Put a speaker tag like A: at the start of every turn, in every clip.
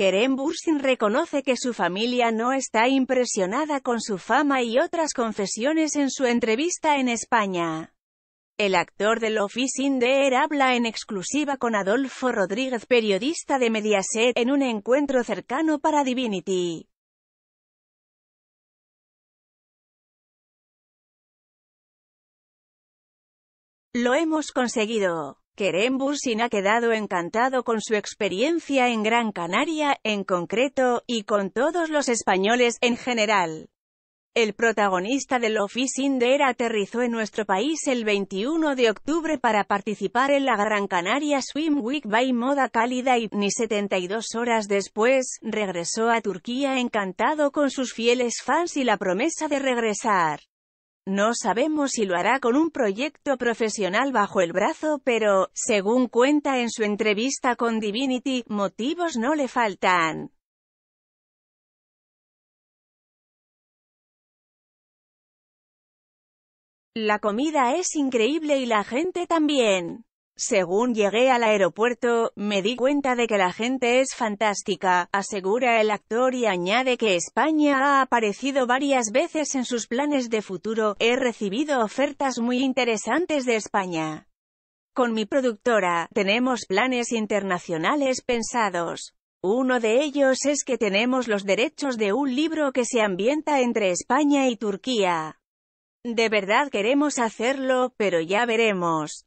A: Keren Bursin reconoce que su familia no está impresionada con su fama y otras confesiones en su entrevista en España. El actor de Love is habla en exclusiva con Adolfo Rodríguez, periodista de Mediaset, en un encuentro cercano para
B: Divinity.
A: Lo hemos conseguido. Kerem Bursin ha quedado encantado con su experiencia en Gran Canaria, en concreto, y con todos los españoles en general. El protagonista del Office Inder aterrizó en nuestro país el 21 de octubre para participar en la Gran Canaria Swim Week by Moda Cálida y, ni 72 horas después, regresó a Turquía encantado con sus fieles fans y la promesa de regresar. No sabemos si lo hará con un proyecto profesional bajo el brazo, pero, según cuenta en su entrevista con Divinity, motivos no le faltan. La comida es increíble y la gente también. Según llegué al aeropuerto, me di cuenta de que la gente es fantástica, asegura el actor y añade que España ha aparecido varias veces en sus planes de futuro, he recibido ofertas muy interesantes de España. Con mi productora, tenemos planes internacionales pensados. Uno de ellos es que tenemos los derechos de un libro que se ambienta entre España y Turquía. De verdad queremos hacerlo, pero ya veremos.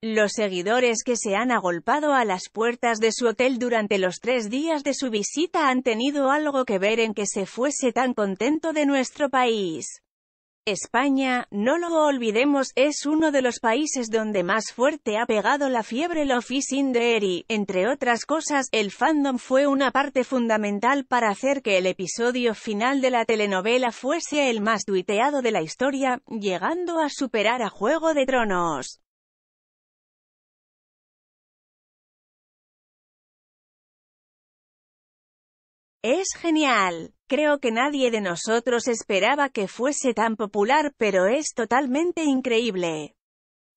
A: Los seguidores que se han agolpado a las puertas de su hotel durante los tres días de su visita han tenido algo que ver en que se fuese tan contento de nuestro país. España, no lo olvidemos, es uno de los países donde más fuerte ha pegado la fiebre The y, Entre otras cosas, el fandom fue una parte fundamental para hacer que el episodio final de la telenovela fuese el más tuiteado de la historia, llegando a superar a Juego de Tronos. Es genial. Creo que nadie de nosotros esperaba que fuese tan popular, pero es totalmente increíble.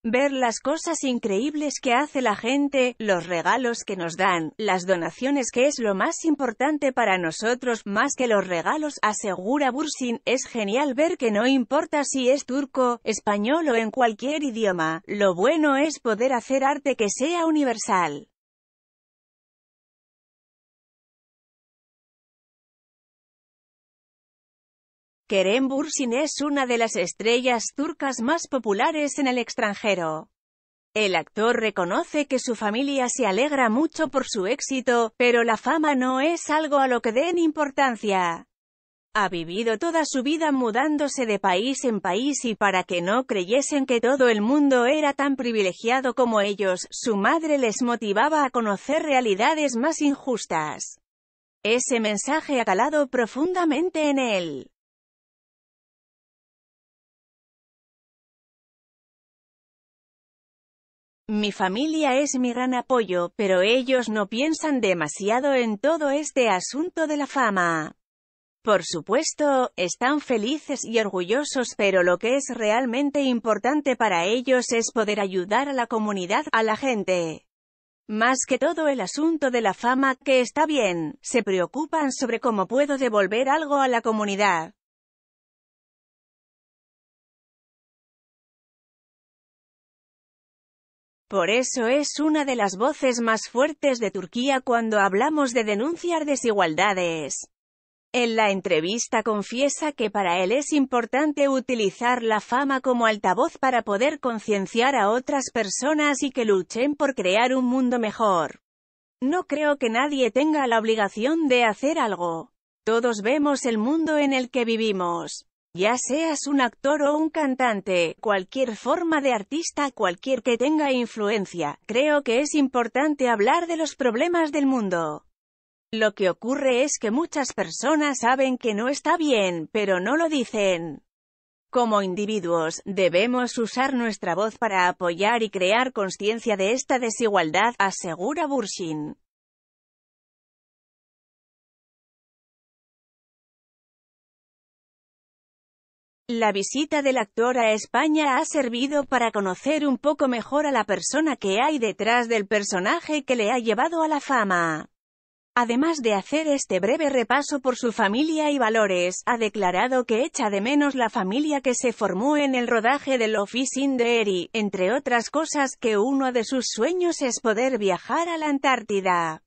A: Ver las cosas increíbles que hace la gente, los regalos que nos dan, las donaciones que es lo más importante para nosotros, más que los regalos, asegura Bursin, es genial ver que no importa si es turco, español o en cualquier idioma, lo bueno es poder hacer
B: arte que sea universal. Kerem Bursin es una
C: de
A: las estrellas turcas más populares en el extranjero. El actor reconoce que su familia se alegra mucho por su éxito, pero la fama no es algo a lo que den importancia. Ha vivido toda su vida mudándose de país en país y para que no creyesen que todo el mundo era tan privilegiado como ellos, su madre les motivaba a conocer realidades más injustas. Ese mensaje ha calado profundamente en él. Mi familia es mi gran apoyo, pero ellos no piensan demasiado en todo este asunto de la fama. Por supuesto, están felices y orgullosos, pero lo que es realmente importante para ellos es poder ayudar a la comunidad, a la gente. Más que todo el asunto de la fama, que está bien, se preocupan sobre cómo puedo devolver algo a la comunidad.
B: Por
C: eso
A: es una de las voces más fuertes de Turquía cuando hablamos de denunciar desigualdades. En la entrevista confiesa que para él es importante utilizar la fama como altavoz para poder concienciar a otras personas y que luchen por crear un mundo mejor. No creo que nadie tenga la obligación de hacer algo. Todos vemos el mundo en el que vivimos. Ya seas un actor o un cantante, cualquier forma de artista, cualquier que tenga influencia, creo que es importante hablar de los problemas del mundo. Lo que ocurre es que muchas personas saben que no está bien, pero no lo dicen. Como individuos, debemos usar nuestra voz para apoyar y crear conciencia de esta desigualdad, asegura Burshin. La visita del actor a España ha servido para conocer un poco mejor a la persona que hay detrás del personaje que le ha llevado a la fama. Además de hacer este breve repaso por su familia y valores, ha declarado que echa de menos la familia que se formó en el rodaje del Office in the entre otras cosas que uno de sus sueños es poder viajar a la Antártida.